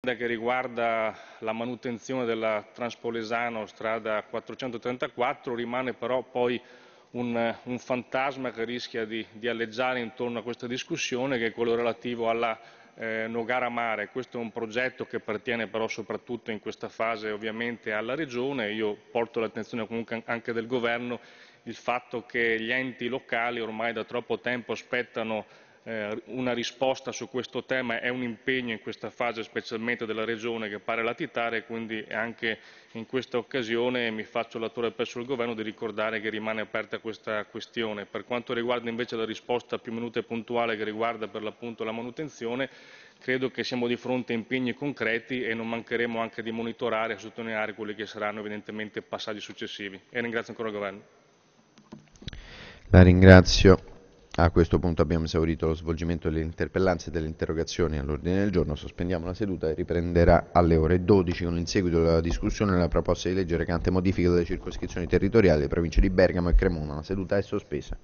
domanda che riguarda la manutenzione della Transpolesano, strada 434, rimane però poi un, un fantasma che rischia di, di, alleggiare intorno a questa discussione, che è quello relativo alla eh, Nogara Mare. Questo è un progetto che appartiene però soprattutto in questa fase ovviamente alla Regione. Io porto l'attenzione comunque anche del Governo il fatto che gli enti locali ormai da troppo tempo aspettano eh, una risposta su questo tema è un impegno in questa fase specialmente della regione che pare latitare, quindi anche in questa occasione mi faccio l'attore presso il governo di ricordare che rimane aperta questa questione. Per quanto riguarda invece la risposta più minuta e puntuale che riguarda per l'appunto la manutenzione, credo che siamo di fronte a impegni concreti e non mancheremo anche di monitorare e sottolineare quelli che saranno evidentemente passaggi successivi. E ringrazio ancora il Governo. La ringrazio. A questo punto abbiamo esaurito lo svolgimento delle interpellanze e delle interrogazioni all'ordine del giorno, sospendiamo la seduta e riprenderà alle ore 12 con il seguito della discussione della proposta di legge recante modifica delle circoscrizioni territoriali delle province di Bergamo e Cremona. La seduta è sospesa.